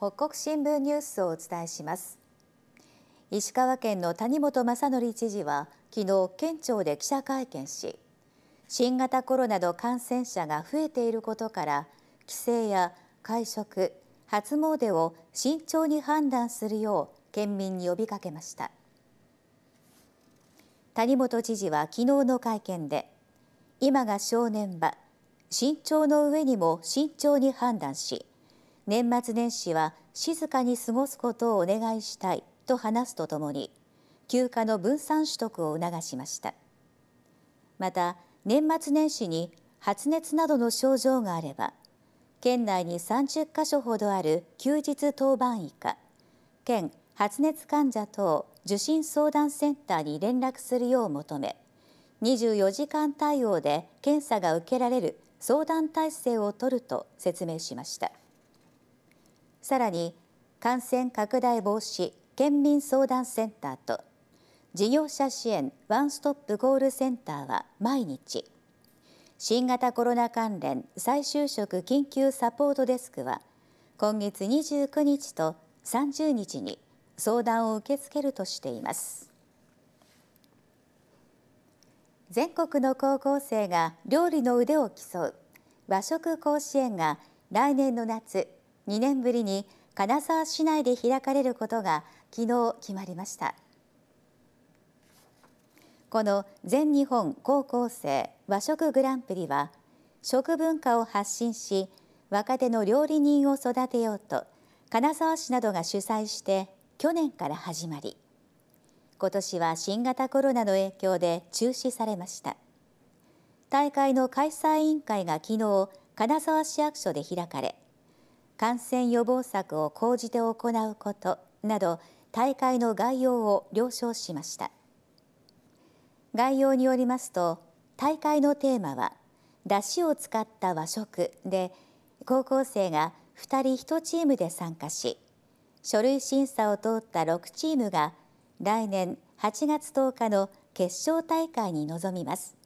北国新聞ニュースをお伝えします石川県の谷本正則知事は昨日県庁で記者会見し新型コロナの感染者が増えていることから帰省や会食初詣を慎重に判断するよう県民に呼びかけました谷本知事は昨日の会見で今が正念場慎重の上にも慎重に判断し年末年始は静かに過ごすことをお願いしたいと話すとともに休暇の分散取得を促しましたまた年末年始に発熱などの症状があれば県内に30カ所ほどある休日当番医か県発熱患者等受診相談センターに連絡するよう求め24時間対応で検査が受けられる相談体制を取ると説明しました。さらに感染拡大防止県民相談センターと事業者支援ワンストップゴールセンターは毎日新型コロナ関連再就職緊急サポートデスクは今月29日と30日に相談を受け付けるとしています全国の高校生が料理の腕を競う和食甲子園が来年の夏2年ぶりに金沢市内で開かれることが昨日決まりましたこの全日本高校生和食グランプリは食文化を発信し若手の料理人を育てようと金沢市などが主催して去年から始まり今年は新型コロナの影響で中止されました大会の開催委員会が昨日金沢市役所で開かれ感染予防策を講じて行うことなど大会の概要を了承しました概要によりますと大会のテーマはだしを使った和食で高校生が2人1チームで参加し書類審査を通った6チームが来年8月10日の決勝大会に臨みます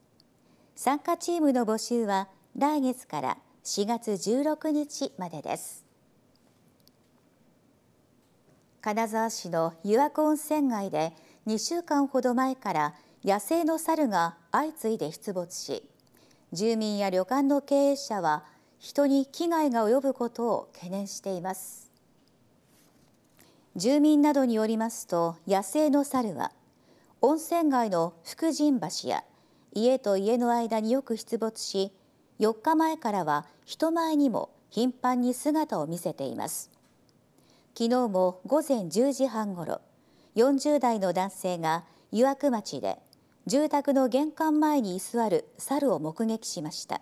参加チームの募集は来月から4月16日までです金沢市の湯和温泉街で2週間ほど前から野生の猿が相次いで出没し住民や旅館の経営者は人に危害が及ぶことを懸念しています住民などによりますと野生の猿は温泉街の福神橋や家と家の間によく出没し4日前からは人前にも頻繁に姿を見せています昨日も午前10時半ごろ40代の男性が湯涌町で住宅の玄関前に居座る猿を目撃しました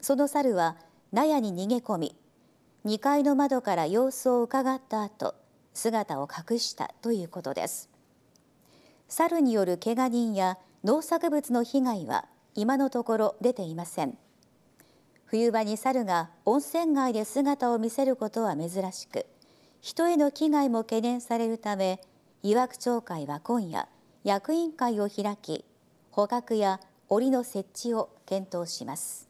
その猿は納屋に逃げ込み2階の窓から様子を伺った後姿を隠したということです猿によるけが人や農作物の被害は今のところ出ていません冬場に猿が温泉街で姿を見せることは珍しく人への危害も懸念されるためわく町会は今夜役員会を開き捕獲や檻の設置を検討します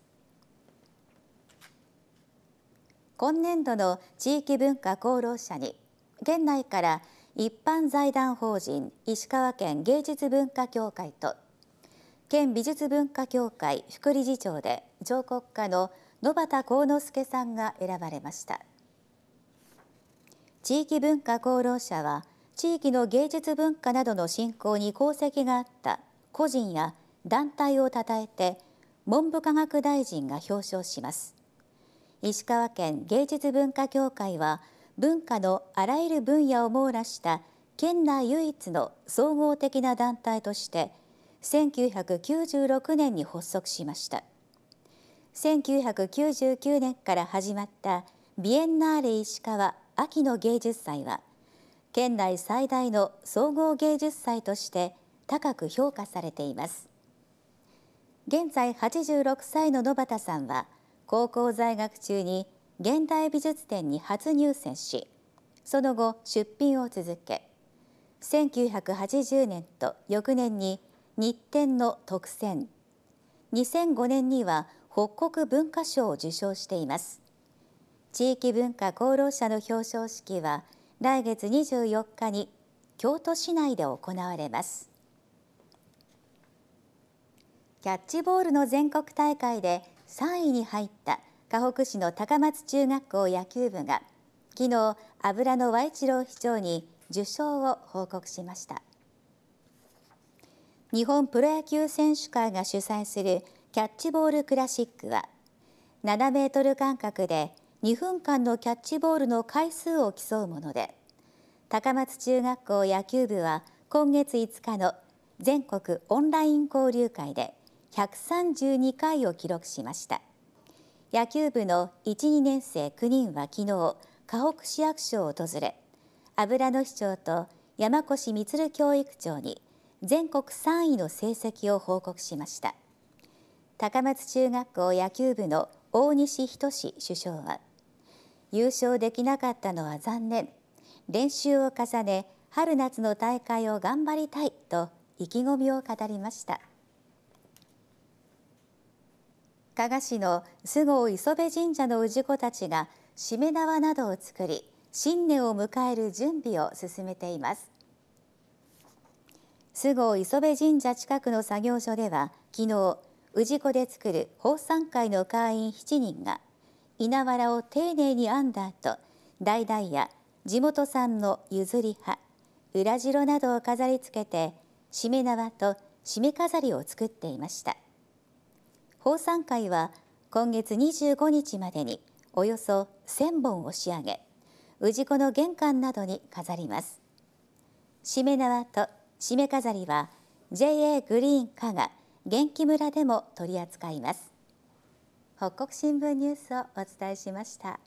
今年度の地域文化功労者に県内から一般財団法人石川県芸術文化協会と県美術文化協会副理事長で彫刻家の野端幸之助さんが選ばれました。地域文化功労者は地域の芸術文化などの振興に功績があった個人や団体を称えて文部科学大臣が表彰します石川県芸術文化協会は文化のあらゆる分野を網羅した県内唯一の総合的な団体として1996年に発足しました1999年から始まったビエンナーレ石川秋の芸術祭は県内最大の総合芸術祭として高く評価されています現在86歳の野畑さんは高校在学中に現代美術展に初入選しその後出品を続け1980年と翌年に日展の特選2005年には北国文化賞を受賞しています地域文化功労者の表彰式は来月24日に京都市内で行われますキャッチボールの全国大会で3位に入った河北市の高松中学校野球部が昨日油の和一郎市長に受賞を報告しました日本プロ野球選手会が主催するキャッチボールクラシックは7メートル間隔で2分間のキャッチボールの回数を競うもので高松中学校野球部は今月5日の全国オンライン交流会で132回を記録しました野球部の1、2年生9人は昨日河北市役所を訪れ油野市長と山越満教育長に全国3位の成績を報告しました高松中学校野球部の大西仁首相は優勝できなかったのは残念練習を重ね春夏の大会を頑張りたいと意気込みを語りました加賀市の菅生磯部神社の氏子たちがしめ縄などを作り新年を迎える準備を進めています菅生磯部神社近くの作業所では昨日氏子で作る法賛会の会員7人が稲わらを丁寧に編んだ後、代々や地元産の譲り葉、裏白などを飾り付けて、しめ縄としめ飾りを作っていました。宝山会は今月25日までにおよそ1000本を仕上げ、氏子の玄関などに飾ります。しめ縄としめ飾りは JA グリーン加賀元気村でも取り扱います。北国新聞ニュースをお伝えしました。